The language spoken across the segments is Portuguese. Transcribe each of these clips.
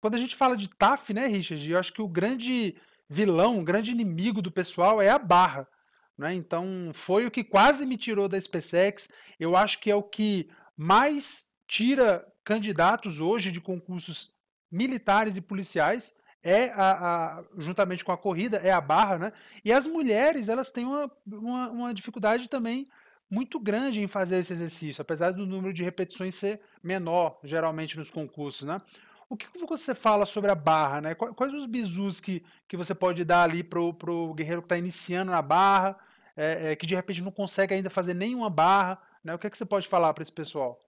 Quando a gente fala de TAF, né, Richard, eu acho que o grande vilão, o grande inimigo do pessoal é a barra. Né? Então, foi o que quase me tirou da SpaceX. Eu acho que é o que mais tira candidatos hoje de concursos militares e policiais é a, a, juntamente com a corrida é a barra, né? E as mulheres elas têm uma, uma, uma, dificuldade também muito grande em fazer esse exercício, apesar do número de repetições ser menor geralmente nos concursos, né? O que você fala sobre a barra, né? Quais os bizus que, que você pode dar ali pro, pro guerreiro que está iniciando na barra, é, é, que de repente não consegue ainda fazer nenhuma barra, né? O que, é que você pode falar para esse pessoal?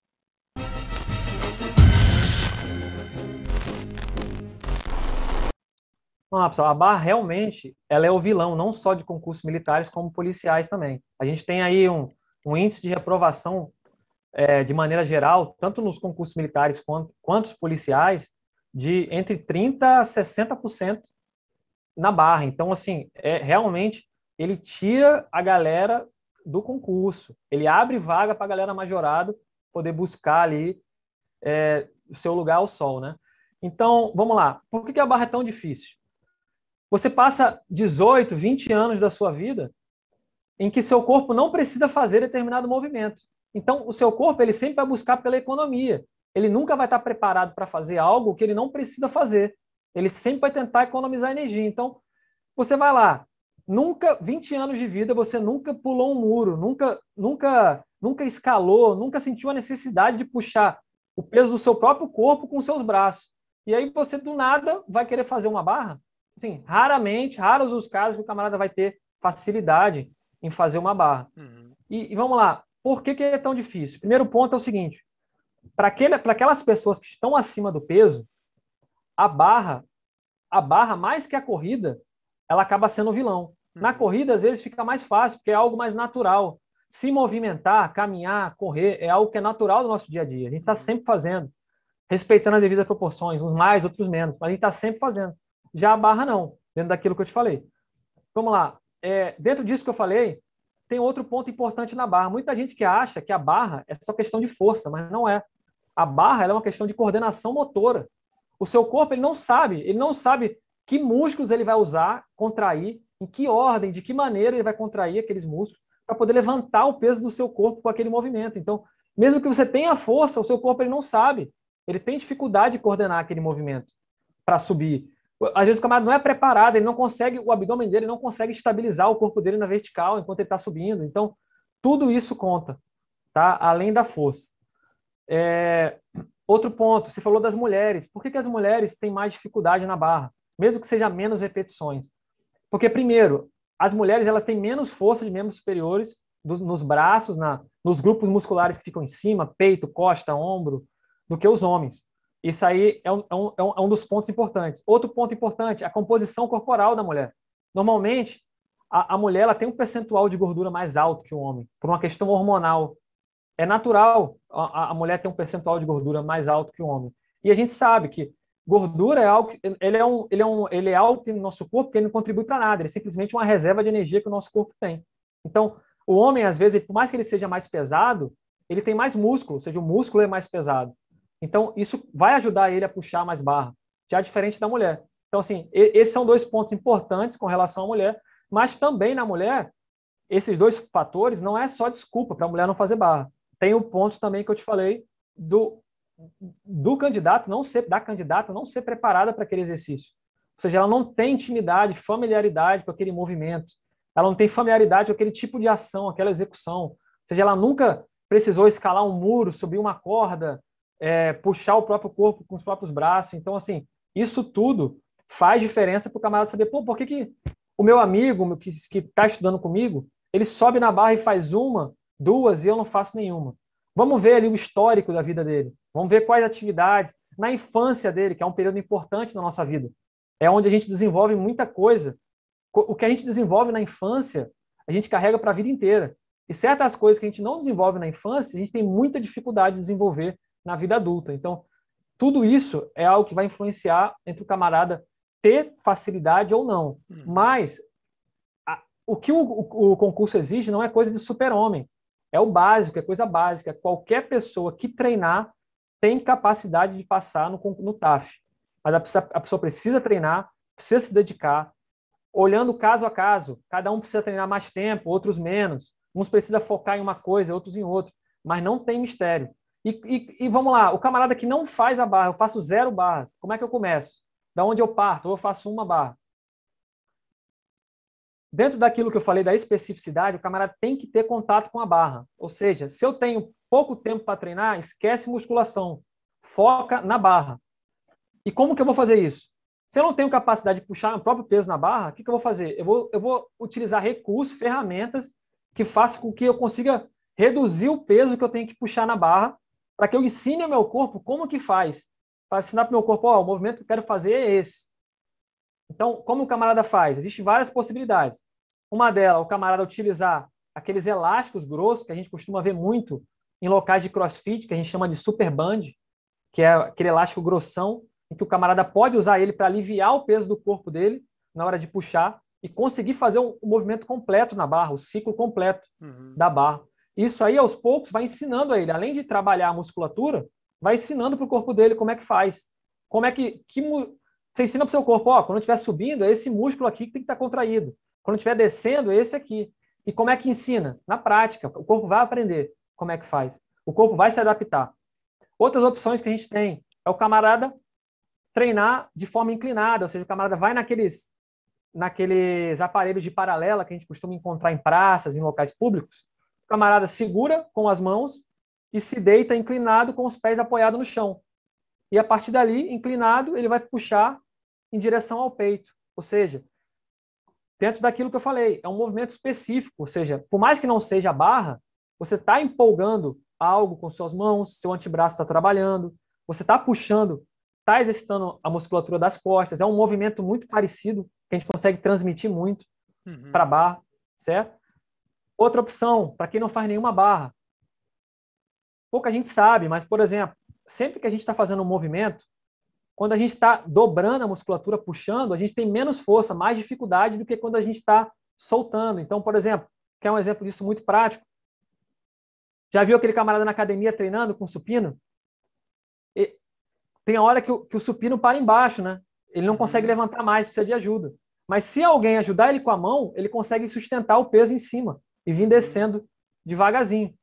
Não, pessoal, a barra realmente ela é o vilão, não só de concursos militares, como policiais também. A gente tem aí um, um índice de reprovação é, de maneira geral, tanto nos concursos militares quanto, quanto os policiais, de entre 30% a 60% na barra. Então, assim, é, realmente ele tira a galera do concurso. Ele abre vaga para a galera majorada poder buscar ali é, o seu lugar ao sol, né? Então, vamos lá. Por que a barra é tão difícil? Você passa 18, 20 anos da sua vida em que seu corpo não precisa fazer determinado movimento. Então, o seu corpo ele sempre vai buscar pela economia ele nunca vai estar preparado para fazer algo que ele não precisa fazer. Ele sempre vai tentar economizar energia. Então, você vai lá, nunca 20 anos de vida, você nunca pulou um muro, nunca, nunca, nunca escalou, nunca sentiu a necessidade de puxar o peso do seu próprio corpo com seus braços. E aí você do nada vai querer fazer uma barra? Sim, raramente, raros os casos que o camarada vai ter facilidade em fazer uma barra. Uhum. E, e, vamos lá, por que, que é tão difícil? Primeiro ponto é o seguinte: para aquelas pessoas que estão acima do peso, a barra, a barra mais que a corrida, ela acaba sendo o vilão. Na uhum. corrida, às vezes, fica mais fácil, porque é algo mais natural. Se movimentar, caminhar, correr, é algo que é natural do nosso dia a dia. A gente está uhum. sempre fazendo, respeitando as devidas proporções, uns mais, outros menos, mas a gente está sempre fazendo. Já a barra, não, dentro daquilo que eu te falei. Vamos lá. É, dentro disso que eu falei, tem outro ponto importante na barra. Muita gente que acha que a barra é só questão de força, mas não é. A barra é uma questão de coordenação motora. O seu corpo ele não sabe, ele não sabe que músculos ele vai usar, contrair, em que ordem, de que maneira ele vai contrair aqueles músculos para poder levantar o peso do seu corpo com aquele movimento. Então, mesmo que você tenha força, o seu corpo ele não sabe, ele tem dificuldade de coordenar aquele movimento para subir. Às vezes o camarada não é preparado, ele não consegue, o abdômen dele não consegue estabilizar o corpo dele na vertical enquanto ele está subindo. Então, tudo isso conta, tá? Além da força. É... Outro ponto, você falou das mulheres. Por que, que as mulheres têm mais dificuldade na barra? Mesmo que seja menos repetições. Porque, primeiro, as mulheres elas têm menos força de membros superiores nos braços, na, nos grupos musculares que ficam em cima, peito, costa, ombro, do que os homens. Isso aí é, é um, é, um, é um dos pontos importantes. Outro ponto importante, a composição corporal da mulher. Normalmente, a, a mulher ela tem um percentual de gordura mais alto que o homem, por uma questão hormonal. É natural a, a mulher ter um percentual de gordura mais alto que o homem. E a gente sabe que gordura é algo ele é um ele é um ele é alto no nosso corpo porque ele não contribui para nada ele é simplesmente uma reserva de energia que o nosso corpo tem então o homem às vezes por mais que ele seja mais pesado ele tem mais músculo ou seja o músculo é mais pesado então, isso vai ajudar ele a puxar mais barra, já diferente da mulher. Então, assim, esses são dois pontos importantes com relação à mulher, mas também na mulher, esses dois fatores não é só desculpa para a mulher não fazer barra. Tem o um ponto também que eu te falei do, do candidato não ser, da candidata não ser preparada para aquele exercício. Ou seja, ela não tem intimidade, familiaridade com aquele movimento, ela não tem familiaridade com aquele tipo de ação, aquela execução. Ou seja, ela nunca precisou escalar um muro, subir uma corda, é, puxar o próprio corpo com os próprios braços. Então, assim, isso tudo faz diferença para o camarada saber, pô, por que, que o meu amigo que está estudando comigo, ele sobe na barra e faz uma, duas e eu não faço nenhuma. Vamos ver ali o histórico da vida dele. Vamos ver quais atividades. Na infância dele, que é um período importante na nossa vida, é onde a gente desenvolve muita coisa. O que a gente desenvolve na infância, a gente carrega para a vida inteira. E certas coisas que a gente não desenvolve na infância, a gente tem muita dificuldade de desenvolver na vida adulta. Então, tudo isso é algo que vai influenciar entre o camarada ter facilidade ou não. Hum. Mas a, o que o, o, o concurso exige não é coisa de super-homem. É o básico, é coisa básica. Qualquer pessoa que treinar tem capacidade de passar no, no TAF. Mas a pessoa, a pessoa precisa treinar, precisa se dedicar, olhando caso a caso. Cada um precisa treinar mais tempo, outros menos. Uns precisa focar em uma coisa, outros em outra. Mas não tem mistério. E, e, e, vamos lá, o camarada que não faz a barra, eu faço zero barras, como é que eu começo? Da onde eu parto? Ou eu faço uma barra? Dentro daquilo que eu falei da especificidade, o camarada tem que ter contato com a barra. Ou seja, se eu tenho pouco tempo para treinar, esquece musculação, foca na barra. E como que eu vou fazer isso? Se eu não tenho capacidade de puxar o próprio peso na barra, o que, que eu vou fazer? Eu vou, eu vou utilizar recursos, ferramentas que façam com que eu consiga reduzir o peso que eu tenho que puxar na barra para que eu ensine ao meu corpo como que faz. Para ensinar para o meu corpo, ó, oh, o movimento que eu quero fazer é esse. Então, como o camarada faz? Existem várias possibilidades. Uma delas, o camarada utilizar aqueles elásticos grossos que a gente costuma ver muito em locais de crossfit, que a gente chama de superband, que é aquele elástico grossão, em que o camarada pode usar ele para aliviar o peso do corpo dele na hora de puxar e conseguir fazer o um movimento completo na barra, o ciclo completo uhum. da barra. Isso aí, aos poucos, vai ensinando a ele, além de trabalhar a musculatura, vai ensinando para o corpo dele como é que faz. Como é que. que você ensina para o seu corpo, ó, quando estiver subindo, é esse músculo aqui que tem que estar tá contraído. Quando estiver descendo, é esse aqui. E como é que ensina? Na prática. O corpo vai aprender como é que faz. O corpo vai se adaptar. Outras opções que a gente tem é o camarada treinar de forma inclinada, ou seja, o camarada vai naqueles, naqueles aparelhos de paralela que a gente costuma encontrar em praças, em locais públicos, camarada segura com as mãos e se deita inclinado com os pés apoiados no chão. E a partir dali, inclinado, ele vai puxar em direção ao peito. Ou seja, dentro daquilo que eu falei, é um movimento específico. Ou seja, por mais que não seja barra, você está empolgando algo com suas mãos, seu antebraço está trabalhando, você está puxando, está exercitando a musculatura das costas. É um movimento muito parecido que a gente consegue transmitir muito uhum. para barra, certo? Outra opção, para quem não faz nenhuma barra. Pouca gente sabe, mas, por exemplo, sempre que a gente está fazendo um movimento, quando a gente está dobrando a musculatura, puxando, a gente tem menos força, mais dificuldade do que quando a gente está soltando. Então, por exemplo, quer um exemplo disso muito prático? Já viu aquele camarada na academia treinando com supino? E tem a hora que o, que o supino para embaixo, né? Ele não consegue uhum. levantar mais, precisa de ajuda. Mas se alguém ajudar ele com a mão, ele consegue sustentar o peso em cima e vim descendo devagarzinho.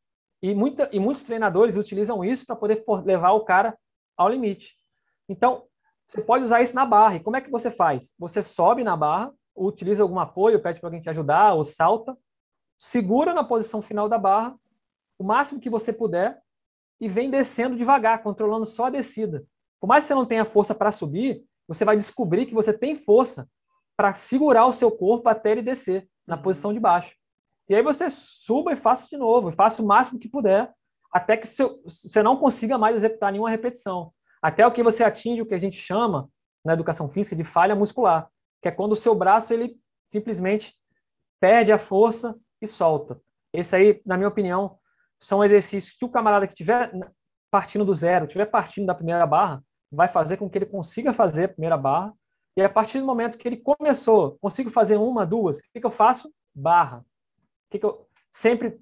E, muita, e muitos treinadores utilizam isso para poder levar o cara ao limite. Então, você pode usar isso na barra. E como é que você faz? Você sobe na barra, utiliza algum apoio, pede para alguém te ajudar, ou salta, segura na posição final da barra, o máximo que você puder, e vem descendo devagar, controlando só a descida. Por mais que você não tenha força para subir, você vai descobrir que você tem força para segurar o seu corpo até ele descer na uhum. posição de baixo. E aí você suba e faça de novo, faça o máximo que puder, até que seu, você não consiga mais executar nenhuma repetição. Até o que você atinge o que a gente chama na educação física de falha muscular, que é quando o seu braço ele simplesmente perde a força e solta. Esse aí, na minha opinião, são exercícios que o camarada que tiver partindo do zero, tiver partindo da primeira barra, vai fazer com que ele consiga fazer a primeira barra. E a partir do momento que ele começou, consigo fazer uma, duas, o que, que eu faço? Barra que, que eu sempre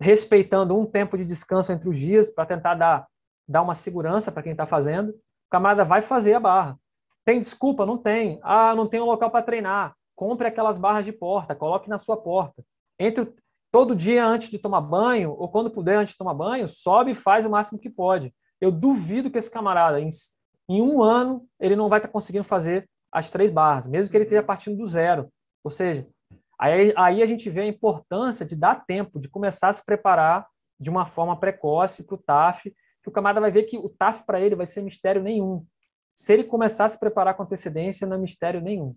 respeitando um tempo de descanso entre os dias para tentar dar, dar uma segurança para quem está fazendo. O camarada vai fazer a barra. Tem desculpa? Não tem. Ah, não tem um local para treinar. Compre aquelas barras de porta, coloque na sua porta. Entre todo dia antes de tomar banho, ou quando puder antes de tomar banho, sobe e faz o máximo que pode. Eu duvido que esse camarada, em, em um ano, ele não vai estar tá conseguindo fazer as três barras, mesmo que ele esteja partindo do zero. Ou seja, Aí, aí a gente vê a importância de dar tempo, de começar a se preparar de uma forma precoce para o TAF, que o camada vai ver que o TAF para ele vai ser mistério nenhum. Se ele começar a se preparar com antecedência, não é mistério nenhum.